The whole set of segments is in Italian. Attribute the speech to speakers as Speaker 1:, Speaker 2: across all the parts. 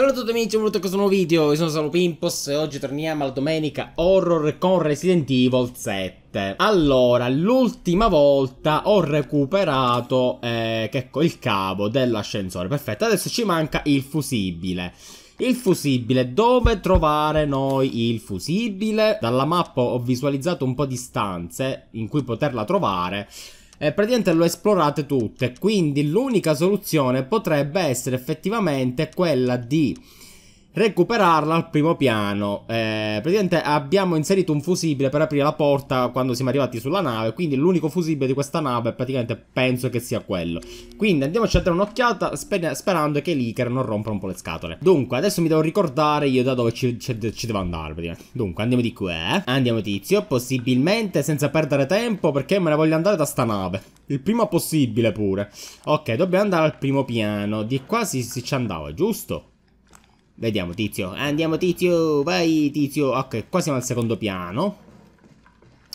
Speaker 1: Salve a tutti amici, benvenuti a questo nuovo video, io sono Salo Pimpos e oggi torniamo alla domenica horror con Resident Evil 7 Allora, l'ultima volta ho recuperato eh, ecco, il cavo dell'ascensore, perfetto, adesso ci manca il fusibile il fusibile, dove trovare noi il fusibile? Dalla mappa ho visualizzato un po' di stanze in cui poterla trovare eh, praticamente lo esplorate tutte. Quindi l'unica soluzione potrebbe essere effettivamente quella di recuperarla al primo piano. Eh, praticamente abbiamo inserito un fusibile per aprire la porta quando siamo arrivati sulla nave, quindi l'unico fusibile di questa nave praticamente penso che sia quello. Quindi andiamoci a dare un'occhiata sper sperando che l'Iker non rompa un po' le scatole. Dunque, adesso mi devo ricordare io da dove ci, ci, ci devo andare Dunque, andiamo di qua, eh. andiamo tizio, possibilmente senza perdere tempo perché me ne voglio andare da sta nave. Il prima possibile pure. Ok, dobbiamo andare al primo piano. Di qua si, si ci andava, giusto? Vediamo tizio, andiamo tizio, vai tizio Ok, qua siamo al secondo piano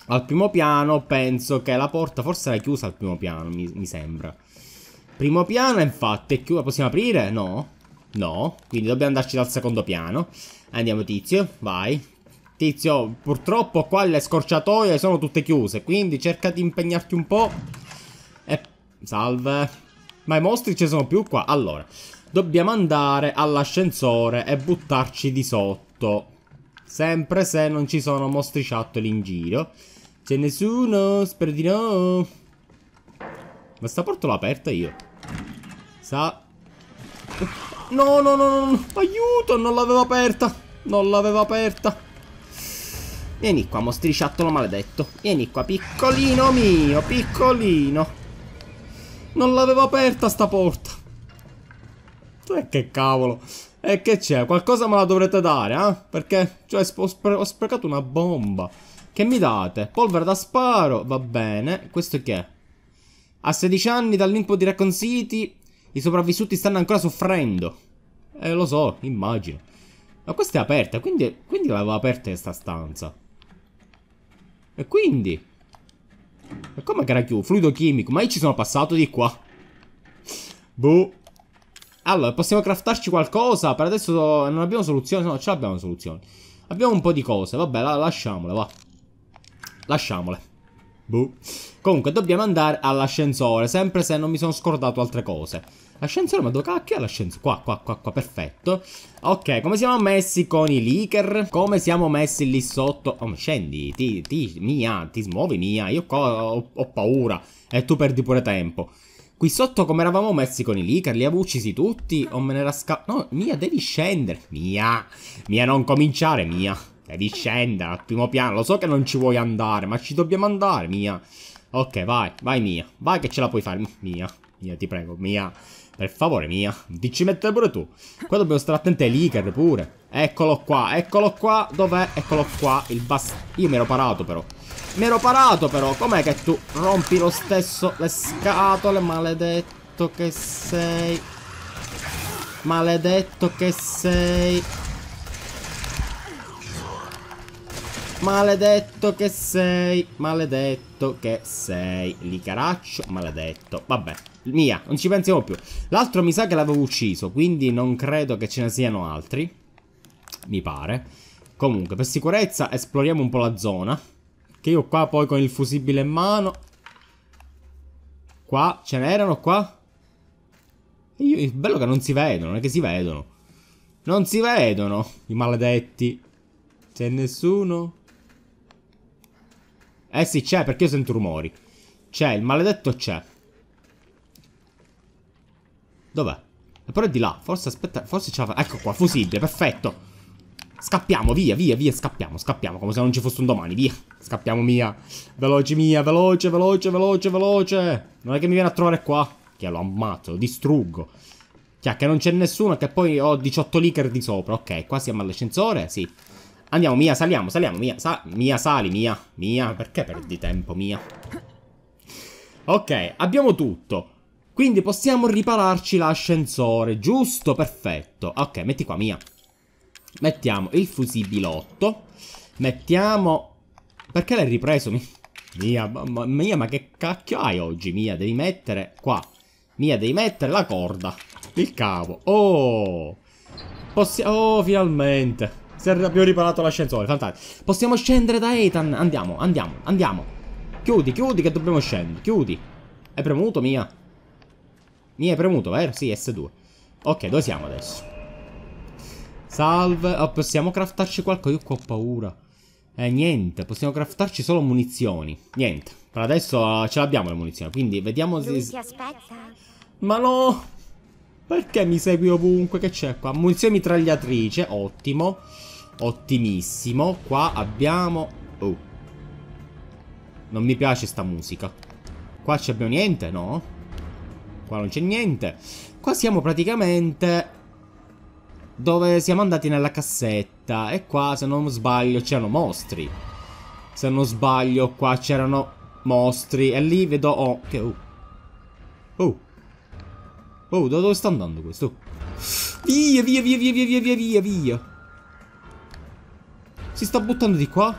Speaker 1: Al primo piano penso che la porta forse era chiusa al primo piano, mi, mi sembra Primo piano infatti è chiusa, possiamo aprire? No No, quindi dobbiamo andarci dal secondo piano Andiamo tizio, vai Tizio, purtroppo qua le scorciatoie sono tutte chiuse Quindi cerca di impegnarti un po' E... salve Ma i mostri ci sono più qua Allora, Dobbiamo andare all'ascensore e buttarci di sotto. Sempre se non ci sono mostriciattoli in giro. C'è nessuno? Spero di no. Ma sta porta l'ho aperta io. Sa... No, no, no, no. Aiuto, non l'avevo aperta. Non l'avevo aperta. Vieni qua, mostriciattolo maledetto. Vieni qua, piccolino mio, piccolino. Non l'avevo aperta sta porta. E che cavolo. E che c'è? Qualcosa me la dovrete dare, eh? Perché cioè, ho, spre ho, sprecato una bomba. Che mi date? Polvere da sparo, va bene. Questo che è? A 16 anni dall'impo di Recon City, i sopravvissuti stanno ancora soffrendo. Eh, lo so, immagino. Ma questa è aperta, quindi, quindi l'avevo aperta questa stanza. E quindi? E come che era chiuso? Fluido chimico, ma io ci sono passato di qua. Boh. Allora, possiamo craftarci qualcosa? Per adesso non abbiamo soluzioni. No, ce l'abbiamo soluzioni. Abbiamo un po' di cose. Vabbè, la lasciamole, va. Lasciamole. Buh. Comunque, dobbiamo andare all'ascensore. Sempre se non mi sono scordato altre cose. L'ascensore, ma dove cacchio è l'ascensore? Qua, qua, qua, qua, perfetto. Ok, come siamo messi con i leaker? Come siamo messi lì sotto? Oh, scendi, ti, ti, mia, ti smuovi, mia. Io qua ho, ho paura. E tu perdi pure tempo. Qui sotto come eravamo messi con i Licker? Li avevo uccisi tutti? O me ne era scappato? No, Mia, devi scendere. Mia. Mia, non cominciare, Mia. Devi scendere al primo piano. Lo so che non ci vuoi andare, ma ci dobbiamo andare, Mia. Ok, vai. Vai, Mia. Vai che ce la puoi fare. Mia. Mia, ti prego. Mia. Per favore, Mia. Ti ci mettere pure tu. Qua dobbiamo stare attenti ai Licker pure. Eccolo qua. Eccolo qua. Dov'è? Eccolo qua. Il bast... Io mi ero parato, però. Mi ero parato però, com'è che tu rompi lo stesso le scatole, maledetto che sei. Maledetto che sei. Maledetto che sei, maledetto che sei, licaraccio, maledetto, vabbè, mia, non ci pensiamo più. L'altro mi sa che l'avevo ucciso, quindi non credo che ce ne siano altri, mi pare. Comunque, per sicurezza esploriamo un po' la zona. Che io qua poi con il fusibile in mano... Qua, ce n'erano qua? Io, bello che non si vedono, non è che si vedono. Non si vedono, i maledetti. C'è nessuno? Eh sì, c'è, perché io sento rumori. C'è, il maledetto c'è. Dov'è? Però è di là, forse aspetta, forse c'è... Ecco qua, fusibile, perfetto. Scappiamo, via, via, via, scappiamo, scappiamo, come se non ci fosse un domani, via. Scappiamo, Mia. Veloce, Mia, veloce, veloce, veloce, veloce. Non è che mi viene a trovare qua. Che lo ammazzo, lo distruggo. Cioè, che non c'è nessuno, che poi ho 18 licker di sopra. Ok, qua siamo all'ascensore, sì. Andiamo, Mia, saliamo, saliamo, Mia. Sa mia, sali, Mia. Mia, perché perdi tempo, Mia? Ok, abbiamo tutto. Quindi possiamo ripararci l'ascensore, giusto? Perfetto. Ok, metti qua, Mia. Mettiamo il fusibilotto. Mettiamo... Perché l'hai ripreso? Mia, mamma mia, ma che cacchio hai oggi? Mia, devi mettere qua. Mia, devi mettere la corda. Il cavo. Oh! Possiamo... Oh, finalmente! Abbiamo riparato l'ascensore, fantastico. Possiamo scendere da Ethan. Andiamo, andiamo, andiamo. Chiudi, chiudi che dobbiamo scendere. Chiudi. Hai premuto, Mia? Mia hai premuto, vero? Sì, S2. Ok, dove siamo adesso? Salve. Oh, possiamo craftarci qualcosa? Io qua ho paura. Eh, niente. Possiamo craftarci solo munizioni. Niente. Per adesso eh, ce l'abbiamo le munizioni. Quindi vediamo se... Si... Ma no! Perché mi segui ovunque? Che c'è qua? Munizione mitragliatrice. Ottimo. Ottimissimo. Qua abbiamo... Oh. Non mi piace sta musica. Qua c'abbiamo niente? No? Qua non c'è niente. Qua siamo praticamente dove siamo andati nella cassetta e qua se non sbaglio c'erano mostri. Se non sbaglio qua c'erano mostri e lì vedo... Oh, che... Uh. Oh. Oh. Oh, dove sta andando questo? Via, via, via, via, via, via, via, via. Si sta buttando di qua.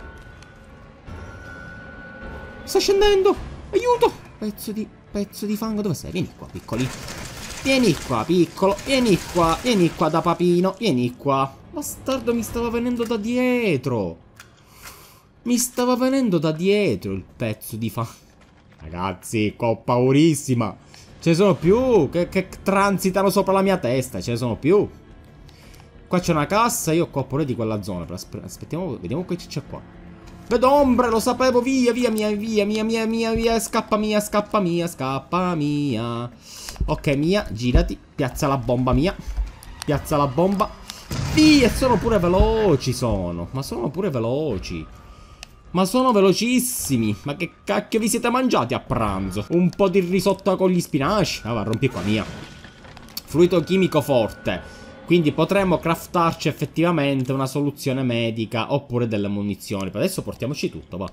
Speaker 1: Sta scendendo. Aiuto. Pezzo di... Pezzo di fango. Dove sei? Vieni qua, piccoli. Vieni qua, piccolo. Vieni qua, vieni qua da papino. Vieni qua. Bastardo mi stava venendo da dietro. Mi stava venendo da dietro il pezzo di fa... Ragazzi, ho paurissima. Ce ne sono più che, che, transitano sopra la mia testa. Ce ne sono più. Qua c'è una cassa. Io ho pure di quella zona. Aspettiamo, vediamo che c'è qua. Vedo ombre, lo sapevo, via, via, via, via, via, via, via, via, scappa mia, scappa mia, scappa mia. Ok, mia, girati, piazza la bomba mia, piazza la bomba. Via, sono pure veloci, sono, ma sono pure veloci. Ma sono velocissimi. Ma che cacchio vi siete mangiati a pranzo? Un po' di risotto con gli spinaci. Ah, va, rompi qua, mia. Fluido chimico forte. Quindi potremmo craftarci effettivamente una soluzione medica oppure delle munizioni. Per adesso portiamoci tutto, va.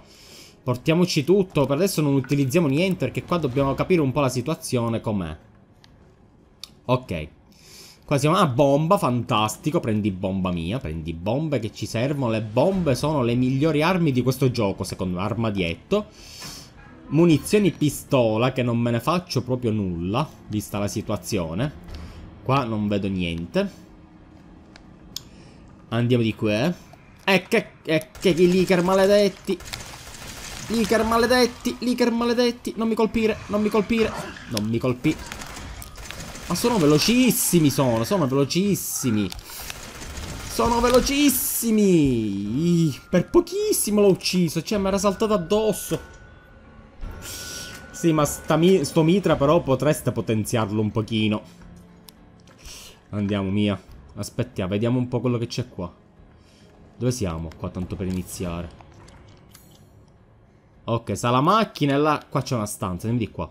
Speaker 1: Portiamoci tutto, per adesso non utilizziamo niente perché qua dobbiamo capire un po' la situazione com'è. Ok. Qua siamo a ah, bomba, fantastico, prendi bomba mia, prendi bombe che ci servono. Le bombe sono le migliori armi di questo gioco, secondo me, armadietto. Munizioni pistola, che non me ne faccio proprio nulla, vista la situazione. Qua non vedo niente. Andiamo di qua. E eh. eh, che, e eh, che, i leaker maledetti. Leaker maledetti, leaker maledetti. Non mi colpire, non mi colpire. Non mi colpì. Ma sono velocissimi sono, sono velocissimi. Sono velocissimi! Per pochissimo l'ho ucciso, cioè mi era saltato addosso. Sì, ma mi sto mitra però potreste potenziarlo un pochino. Andiamo, Mia. Aspettiamo, vediamo un po' quello che c'è qua. Dove siamo? Qua tanto per iniziare. Ok, la macchina e là... Qua c'è una stanza, andiamo di qua.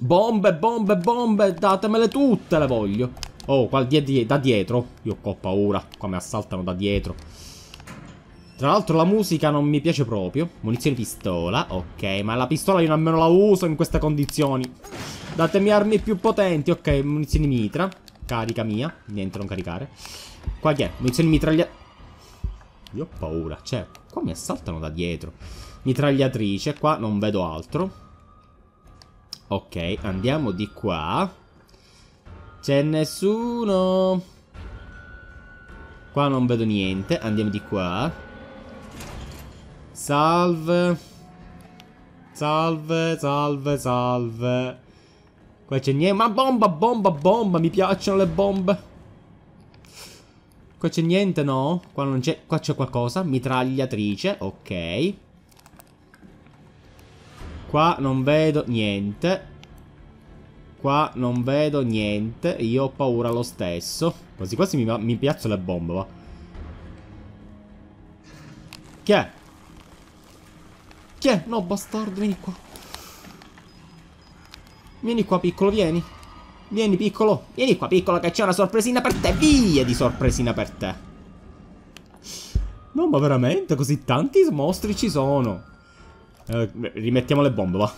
Speaker 1: Bombe, bombe, bombe, datemele tutte, le voglio. Oh, qua di, di, da dietro. Io ho paura, qua mi assaltano da dietro. Tra l'altro la musica non mi piace proprio. Munizioni pistola, ok, ma la pistola io nemmeno la uso in queste condizioni. Datemi armi più potenti, ok, munizioni mitra. Carica mia, niente, non caricare. Qua che è? Munizioni mitraglia... Io ho paura, cioè, qua mi assaltano da dietro. Mitragliatrice, qua non vedo altro. Ok, andiamo di qua. C'è nessuno. Qua non vedo niente, andiamo di qua. Salve. Salve, salve, salve. Qua c'è niente. Ma bomba, bomba, bomba. Mi piacciono le bombe. Qua c'è niente, no? Qua non c'è. Qua c'è qualcosa. Mitragliatrice. Ok. Qua non vedo niente. Qua non vedo niente. Io ho paura lo stesso. Quasi quasi mi, mi piazzo le bombe, va. Chi è? Chi è? No, bastardo, vieni qua. Vieni qua, piccolo, vieni. Vieni, piccolo. Vieni qua, piccolo, che c'è una sorpresina per te. Via di sorpresina per te. No, ma veramente, così tanti mostri ci sono. Eh, rimettiamo le bombe, va.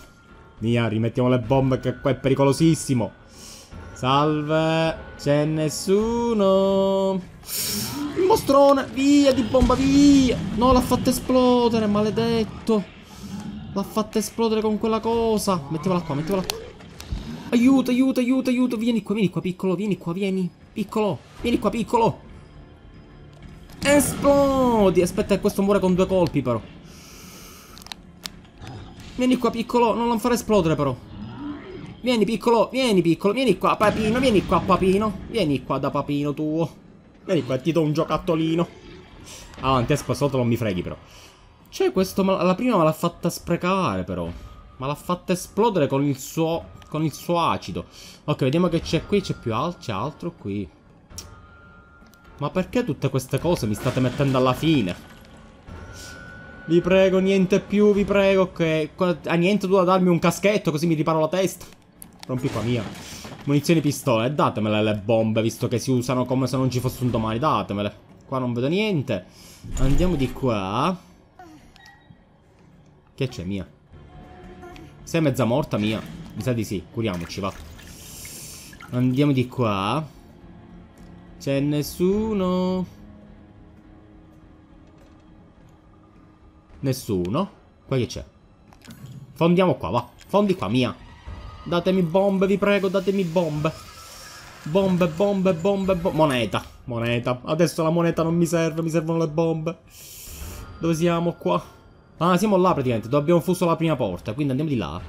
Speaker 1: Via, rimettiamo le bombe, che qua è pericolosissimo. Salve, c'è nessuno. Il mostrone, via di bomba, via. No, l'ha fatto esplodere, maledetto. L'ha fatta esplodere con quella cosa. Mettiamola qua, mettiamola qua. Aiuto, aiuto, aiuto, aiuto. Vieni qua, vieni qua, piccolo, vieni qua, vieni. Piccolo, vieni qua, piccolo. Esplodi. Aspetta, questo muore con due colpi, però. Vieni qua, piccolo. Non lo far esplodere, però. Vieni, piccolo, vieni, piccolo. Vieni qua, papino, vieni qua, papino. Vieni qua da papino tuo. Vieni qua, ti do un giocattolino. Avanti, ascolta, non mi freghi, però. Cioè, questo la prima me l'ha fatta sprecare, però. Ma l'ha fatta esplodere con il suo... con il suo acido. Ok, vediamo che c'è qui. C'è più al... c'è altro qui. Ma perché tutte queste cose mi state mettendo alla fine? Vi prego, niente più, vi prego Ok. Ah, niente tu da darmi un caschetto così mi riparo la testa. Rompi qua mia. Munizioni pistole, eh, datemele le bombe, visto che si usano come se non ci fosse un domani, datemele. Qua non vedo niente. Andiamo di qua. Che c'è, Mia? Sei mezza morta, Mia? Mi sa di sì, curiamoci, va. Andiamo di qua. C'è nessuno. Nessuno. Qua che c'è? Fondiamo qua, va. Fondi qua, Mia. Datemi bombe, vi prego, datemi bombe. Bombe, bombe, bombe, bombe. Moneta, moneta. Adesso la moneta non mi serve, mi servono le bombe. Dove siamo qua? Ah, siamo là praticamente. Dobbiamo fuso la prima porta. Quindi andiamo di là.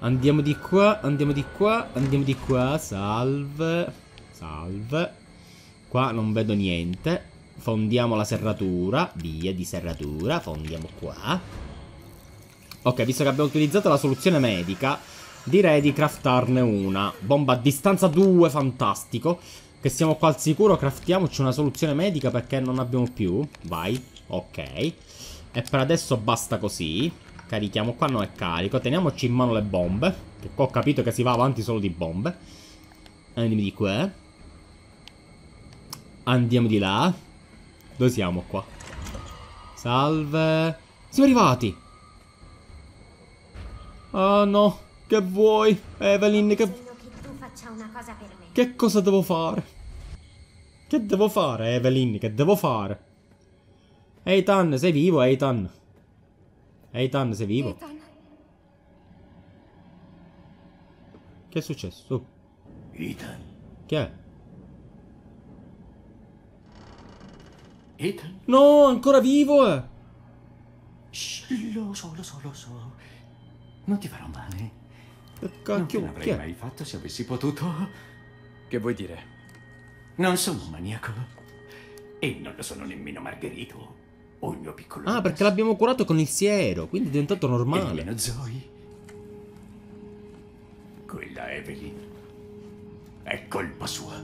Speaker 1: Andiamo di qua, andiamo di qua, andiamo di qua. Salve. Salve. Qua non vedo niente. Fondiamo la serratura. Via di serratura. Fondiamo qua. Ok, visto che abbiamo utilizzato la soluzione medica, direi di craftarne una. Bomba a distanza 2, fantastico. Che siamo qua al sicuro, craftiamoci una soluzione medica perché non abbiamo più. Vai. Ok. E per adesso basta così. Carichiamo qua, non è carico. Teniamoci in mano le bombe. Che qua ho capito che si va avanti solo di bombe. Andiamo di qua. Andiamo di là. Dove siamo qua? Salve. Siamo arrivati. Ah no. Che vuoi, Evelyn? Che... Che, che cosa devo fare? Che devo fare, Evelyn? Che devo fare? Eitan, sei vivo, Eitan? Eitan, sei vivo? Eitan. Che è successo? Oh. Ethan. Che è? Ethan? No, ancora vivo! Eh. Shh, lo so, lo so, lo so. Non ti farò male. Che cacchio, non avrei mai fatto se avessi potuto. Che vuoi dire? Non sono un maniaco. E non lo sono nemmeno Margherito. Oh, il mio piccolo. Ah, perché l'abbiamo curato con il siero, quindi è diventato normale. Meno Zoe. Quella Evelyn. È colpa sua.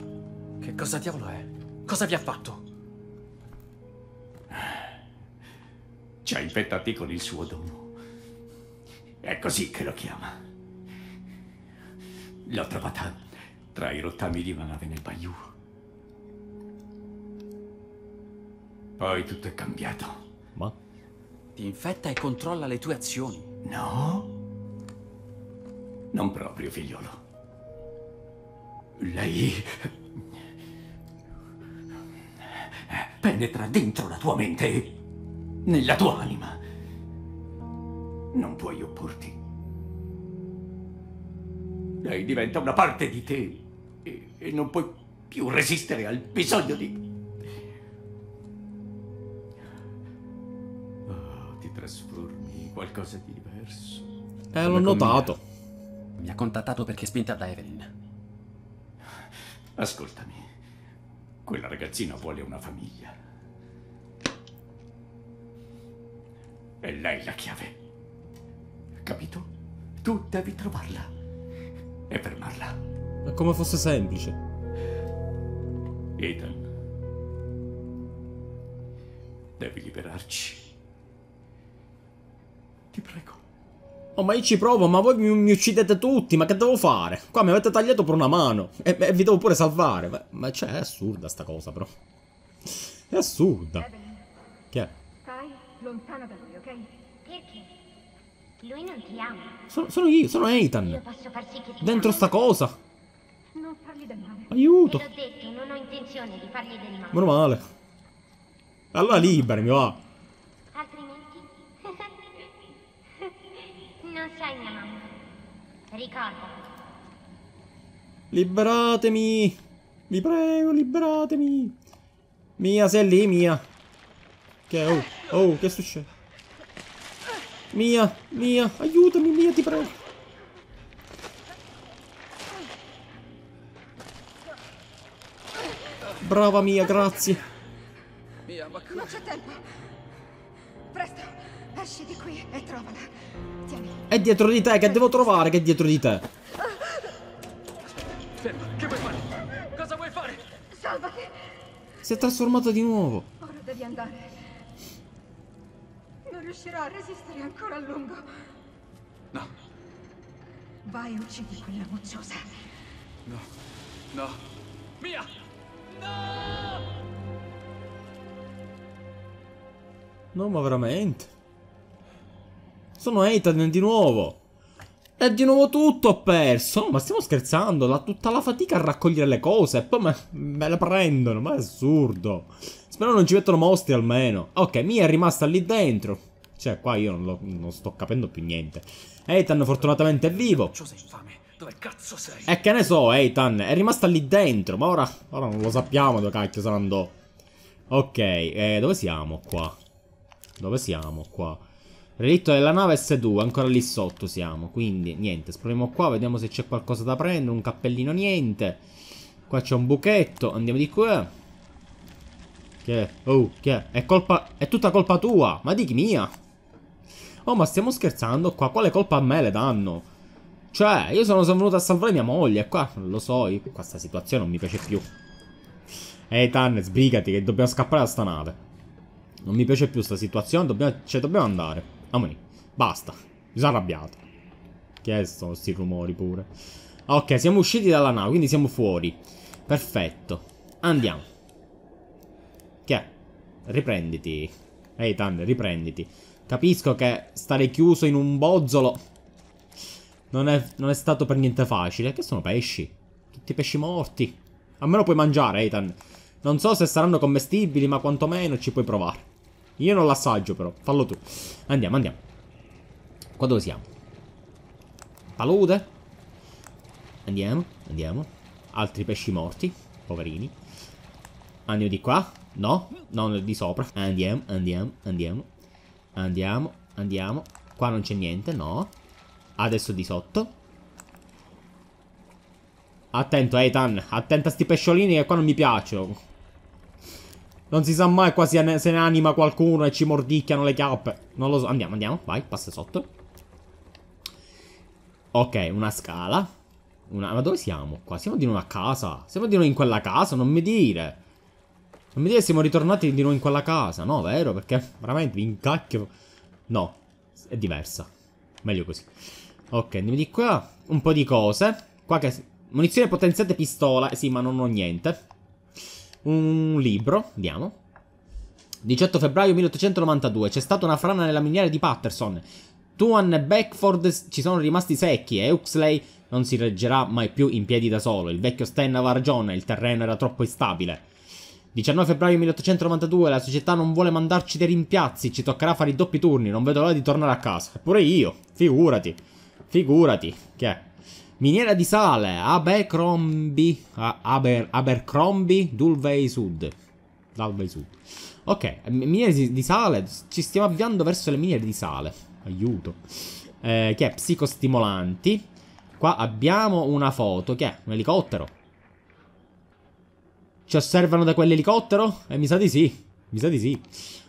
Speaker 1: Che cosa diavolo è? Cosa vi ha fatto? Ci ha infettati con il suo dono. È così che lo chiama. L'ho trovata tra i rottami di una nave nel Bayou. Poi tutto è cambiato. Ma? Ti infetta e controlla le tue azioni. No? Non proprio, figliolo. Lei... Penetra dentro la tua mente, nella tua anima. Non puoi opporti. Lei diventa una parte di te e, e non puoi più resistere al bisogno di... trasformi in qualcosa di diverso.
Speaker 2: Eh, l'ho notato.
Speaker 1: Mi ha contattato perché è spinta da Evelyn. Ascoltami. Quella ragazzina vuole una famiglia. E lei la chiave. Capito? Tu devi trovarla. E fermarla. Ma come fosse semplice. Ethan. Devi liberarci. Ti prego. Oh, ma io ci provo, ma voi mi, mi, uccidete tutti, ma che devo fare? Qua mi avete tagliato per una mano e, e vi devo pure salvare. Ma, ma cioè, è assurda sta cosa, però. È assurda. Evelyn. Chi è? Stai lontana da lui, ok? Perché? Lui non ti ama. Sono, sono io, sono Ethan. Io posso far sì che Dentro sta cosa. Non fargli del male. Aiuto. Te l'ho detto, non ho intenzione di fargli del male. Meno male. Allora liberami, va. è mia mamma. Ricordalo. Liberatemi! Vi prego, liberatemi! Mia, sei lì, Mia! Che è? oh, oh, che succede? Mia, Mia, aiutami, Mia, ti prego! Brava Mia, grazie! Mia, ma... Non c'è tempo! Presto! Esci di qui e trovala. Tieni. È dietro di te, che devo trovare che è dietro di te? Ferma, che vuoi fare? Cosa vuoi fare? Salvati. Si è trasformato di nuovo. Ora devi andare. Non riuscirò a resistere ancora a lungo. No. Vai, uccidi quella mocciosa. No. No. Mia! No! No, ma veramente? Sono Ethan di nuovo. E di nuovo tutto ho perso. ma stiamo scherzando. La, tutta la fatica a raccogliere le cose. E poi me, me le prendono. Ma è assurdo. Spero non ci mettono mostri almeno. Ok, Mia è rimasta lì dentro. Cioè, qua io non, lo, non sto capendo più niente. Ethan fortunatamente è vivo. E che ne so, Ethan. È rimasta lì dentro. Ma ora, ora non lo sappiamo dove cacchio se ne andò. Ok, eh, dove siamo qua? Dove siamo qua? Relitto della nave S2, ancora lì sotto siamo, quindi niente, esploriamo qua, vediamo se c'è qualcosa da prendere, un cappellino niente. Qua c'è un buchetto, andiamo di qua. Che? Oh, che? È colpa... è tutta colpa tua, ma di chi mia? Oh, ma stiamo scherzando qua, quale colpa a me le danno? Cioè, io sono, sono venuto a salvare mia moglie, qua, lo so, io, questa situazione non mi piace più. Ehi, Ethan, sbrigati che dobbiamo scappare da sta nave. Non mi piace più sta situazione, dobbiamo, cioè dobbiamo andare. Amoni. Basta. Mi sono arrabbiato. Che sono questi rumori pure. Ok, siamo usciti dalla nave, quindi siamo fuori. Perfetto. Andiamo. Che è? Riprenditi. Ehi, hey, Thunder, riprenditi. Capisco che stare chiuso in un bozzolo non è, non è, stato per niente facile. Che sono pesci? Tutti pesci morti. Almeno puoi mangiare, Ethan. Non so se saranno commestibili, ma quantomeno ci puoi provare. Io non l'assaggio però, fallo tu. Andiamo, andiamo. Qua dove siamo? Palude? Andiamo, andiamo. Altri pesci morti, poverini. Andiamo di qua? No, non di sopra. Andiamo, andiamo, andiamo. Andiamo, andiamo. Qua non c'è niente, no. Adesso di sotto. Attento, Ethan. Attento a sti pesciolini che qua non mi piacciono. Non si sa mai, qua se ne anima qualcuno e ci mordicchiano le chiappe. Non lo so. Andiamo, andiamo. Vai, passa sotto. Ok, una scala. Una... Ma dove siamo? Qua siamo di nuovo a casa. Siamo di nuovo in quella casa, non mi dire. Non mi dire siamo ritornati di nuovo in quella casa. No, vero? Perché veramente vi incacchio. No, è diversa. Meglio così. Ok, andiamo di qua. Un po' di cose. Qua che... Munizione potenziate pistola. Eh sì, ma non ho niente un libro, andiamo. 18 febbraio 1892, c'è stata una frana nella miniera di Patterson. Tuan e Beckford ci sono rimasti secchi e Huxley non si reggerà mai più in piedi da solo. Il vecchio Stan aveva ragione, il terreno era troppo instabile. 19 febbraio 1892, la società non vuole mandarci dei rimpiazzi, ci toccherà fare i doppi turni, non vedo l'ora di tornare a casa. Eppure io, figurati, figurati, che è? Miniera di sale, Abercrombie, Aber, Abercrombie, Dulvey Sud. Dalvey Sud. Ok, miniere di sale, ci stiamo avviando verso le miniere di sale. Aiuto. Eh, che è psicostimolanti. Qua abbiamo una foto, che è un elicottero. Ci osservano da quell'elicottero? Eh, mi sa di sì. Mi sa di sì.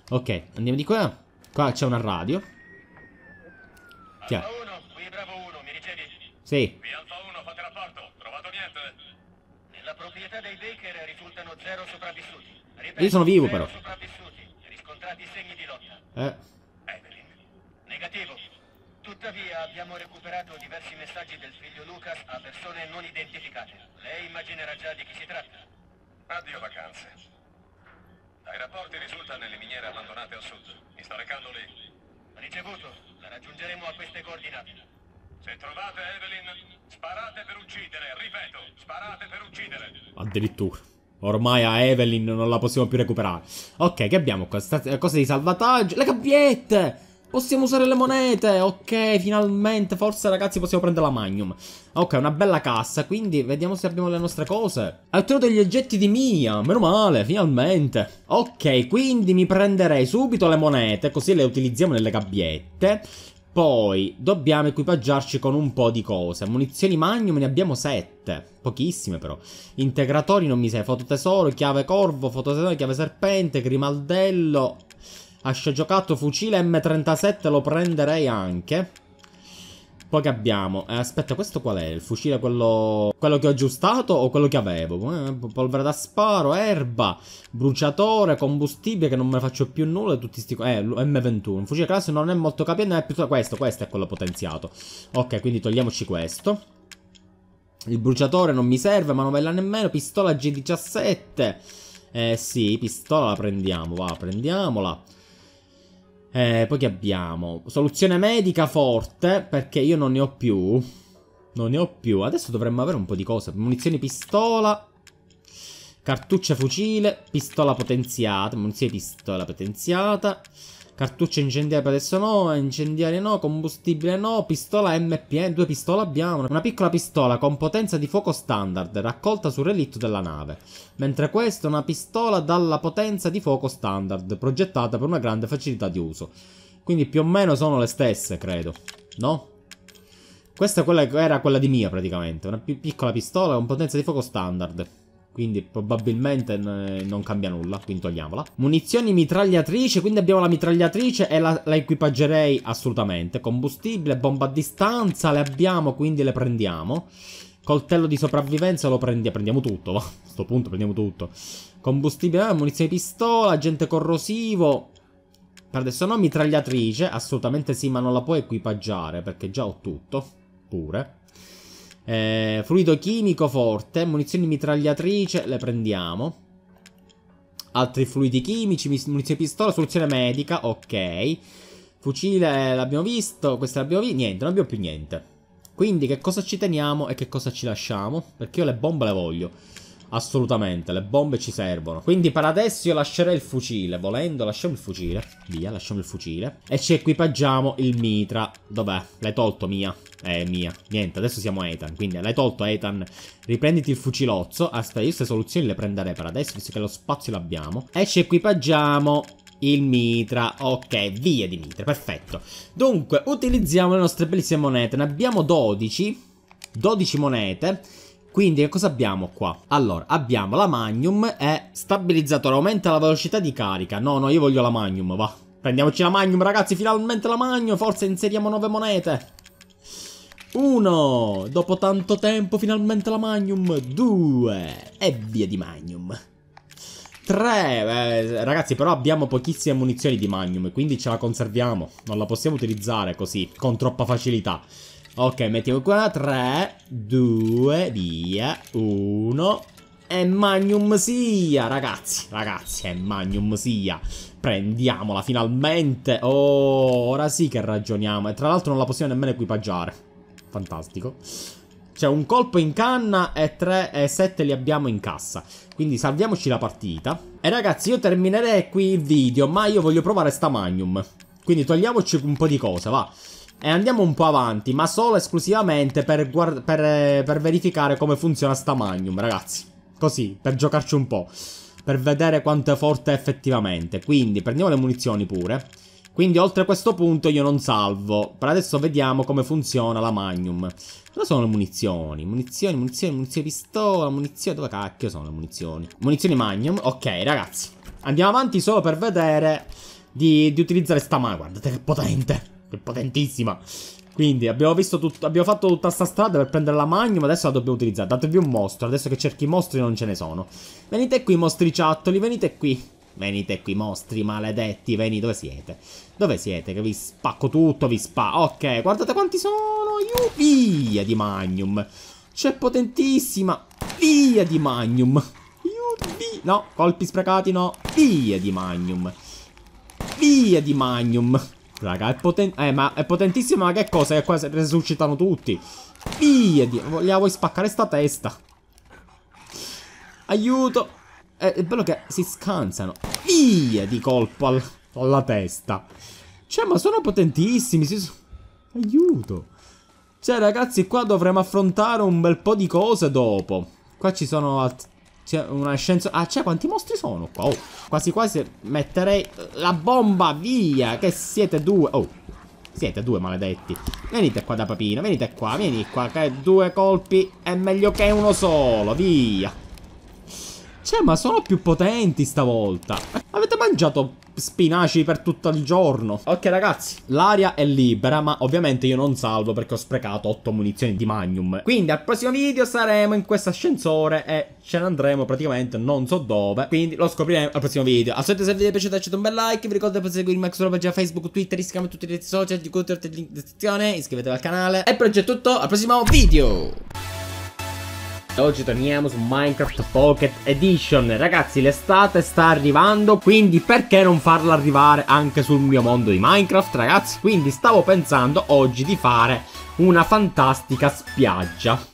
Speaker 1: Ok, andiamo di qua. Qua c'è una radio. Che è? Sì. e Baker risultano zero sopravvissuti. Ripeto, Io sono vivo però. Riscontrati segni di lotta. Eh. Evelyn. Negativo. Tuttavia abbiamo recuperato diversi messaggi del figlio Lucas a persone non identificate. Lei immaginerà già di chi si tratta. Addio vacanze. Dai rapporti risulta nelle miniere abbandonate al sud. Mi sto recando lì. Ricevuto. La raggiungeremo a queste coordinate. Se trovate Evelyn, sparate per uccidere, ripeto, sparate per uccidere. Addirittura. Ormai a Evelyn non la possiamo più recuperare. Ok, che abbiamo qua? Eh, cose di salvataggio. Le gabbiette! Possiamo usare le monete, ok, finalmente, forse ragazzi possiamo prendere la Magnum Ok, una bella cassa, quindi vediamo se abbiamo le nostre cose Hai ottenuto gli oggetti di Mia, meno male, finalmente Ok, quindi mi prenderei subito le monete, così le utilizziamo nelle gabbiette poi dobbiamo equipaggiarci con un po' di cose. Munizioni magnum ne abbiamo 7. Pochissime però. Integratori non mi serve. Fototesoro, chiave corvo, fototesoro, chiave serpente, grimaldello. Ascia giocato, fucile M37 lo prenderei anche. Poi che abbiamo? Eh, aspetta, questo qual è? Il fucile quello... quello che ho aggiustato o quello che avevo? Eh, polvere da sparo, erba, bruciatore, combustibile che non me ne faccio più nulla tutti sti... Eh, M21. Un fucile classico non è molto capiente, è piuttosto questo, questo è quello potenziato. Ok, quindi togliamoci questo. Il bruciatore non mi serve, manovella nemmeno, pistola G17. Eh sì, pistola la prendiamo, va, prendiamola. Eh, poi che abbiamo? Soluzione medica forte, perché io non ne ho più. Non ne ho più. Adesso dovremmo avere un po' di cose. Munizioni pistola. Cartuccia fucile. Pistola potenziata. Munizione pistola potenziata. Cartucce incendiarie per adesso no, incendiarie no, combustibile no, pistola MPN, eh, due pistole abbiamo, una piccola pistola con potenza di fuoco standard raccolta sul relitto della nave, mentre questa è una pistola dalla potenza di fuoco standard progettata per una grande facilità di uso. Quindi più o meno sono le stesse, credo, no? Questa era quella di mia praticamente, una piccola pistola con potenza di fuoco standard. Quindi probabilmente non cambia nulla, quindi togliamola. Munizioni, mitragliatrice, quindi abbiamo la mitragliatrice e la, la, equipaggerei assolutamente. Combustibile, bomba a distanza, le abbiamo, quindi le prendiamo. Coltello di sopravvivenza lo prendiamo, prendiamo tutto, va. A questo punto prendiamo tutto. Combustibile, eh, munizioni pistola, agente corrosivo. Per adesso no, mitragliatrice, assolutamente sì, ma non la puoi equipaggiare perché già ho tutto. Pure. Eh, fluido chimico forte, munizioni mitragliatrice, le prendiamo. Altri fluidi chimici, munizioni pistola, soluzione medica, ok. Fucile eh, l'abbiamo visto, questa l'abbiamo visto, niente, non abbiamo più niente. Quindi che cosa ci teniamo e che cosa ci lasciamo? Perché io le bombe le voglio. Assolutamente, le bombe ci servono. Quindi per adesso io lascerei il fucile. Volendo lasciamo il fucile. Via, lasciamo il fucile. E ci equipaggiamo il mitra. Dov'è? L'hai tolto, Mia? Eh, Mia. Niente, adesso siamo Ethan. Quindi l'hai tolto, Ethan. Riprenditi il fucilozzo. Aspetta, io queste soluzioni le prenderei per adesso, visto che lo spazio l'abbiamo. E ci equipaggiamo il mitra, ok, via di mitra, perfetto. Dunque, utilizziamo le nostre bellissime monete, ne abbiamo 12, 12 monete quindi che cosa abbiamo qua? Allora, abbiamo la Magnum e stabilizzatore, aumenta la velocità di carica. No, no, io voglio la Magnum, va. Prendiamoci la Magnum, ragazzi, finalmente la Magnum, forse inseriamo nuove monete. Uno, dopo tanto tempo finalmente la Magnum. Due, e via di Magnum. Tre, eh, Ragazzi però abbiamo pochissime munizioni di Magnum Quindi ce la conserviamo Non la possiamo utilizzare così Con troppa facilità Ok, mettiamo qua 3, 2, via, 1 E Magnum Sia, ragazzi, ragazzi, è Magnum Sia Prendiamola finalmente Oh, ora sì che ragioniamo E tra l'altro non la possiamo nemmeno equipaggiare Fantastico C'è un colpo in canna e 3 e 7 li abbiamo in cassa Quindi salviamoci la partita E ragazzi, io terminerei qui il video Ma io voglio provare sta Magnum Quindi togliamoci un po' di cose, va e andiamo un po' avanti, ma solo esclusivamente per, per, eh, per verificare come funziona sta Magnum, ragazzi. Così, per giocarci un po'. Per vedere quanto è forte effettivamente. Quindi, prendiamo le munizioni pure. Quindi oltre a questo punto io non salvo Per adesso vediamo come funziona la Magnum Cosa sono le munizioni? Munizioni, munizioni, munizioni pistola, munizioni Dove cacchio sono le munizioni? Munizioni Magnum, ok ragazzi Andiamo avanti solo per vedere Di, di utilizzare sta mano, Guardate che potente è potentissima. Quindi abbiamo, visto tut abbiamo fatto tutta sta strada per prendere la magnum, adesso la dobbiamo utilizzare. Datevi un mostro, adesso che cerchi i mostri non ce ne sono. Venite qui mostriciattoli, venite qui. Venite qui mostri maledetti, venite, dove siete? Dove siete? Che vi spacco tutto, vi spacco. Ok, guardate quanti sono, via di magnum. C'è potentissima, via di magnum. No, colpi sprecati no, via di magnum. Via di magnum raga. È, poten eh, ma è potentissimo, ma che cosa? Che qua resuscitano tutti. Via, Dio. La vuoi spaccare sta testa? Aiuto. Eh, è bello che si scansano. Via, di colpo al alla testa. Cioè, ma sono potentissimi. Si... Aiuto. Cioè, ragazzi, qua dovremo affrontare un bel po' di cose dopo. Qua ci sono alt c'è una scienza... Ah, c'è quanti mostri sono qua? Oh, quasi quasi metterei la bomba via, che siete due. Oh, siete due maledetti. Venite qua da papino, venite qua, vieni qua, che due colpi è meglio che uno solo, via. Cioè, ma sono più potenti stavolta. Avete mangiato spinaci per tutto il giorno. Ok, ragazzi, l'aria è libera, ma ovviamente io non salvo perché ho sprecato 8 munizioni di magnum. Quindi al prossimo video saremo in questo ascensore e ce ne andremo praticamente non so dove. Quindi lo scopriremo al prossimo video. Assolutamente se il video vi è piaciuto lasciate un bel like. Vi ricordo di seguirmi anche sulla pagina Facebook, Twitter, Instagram, tutti i social, di cui trovate in descrizione. Iscrivetevi al canale. E per oggi è tutto, al prossimo video! Oggi torniamo su Minecraft Pocket Edition Ragazzi l'estate sta arrivando Quindi perché non farla arrivare anche sul mio mondo di Minecraft ragazzi Quindi stavo pensando oggi di fare una fantastica spiaggia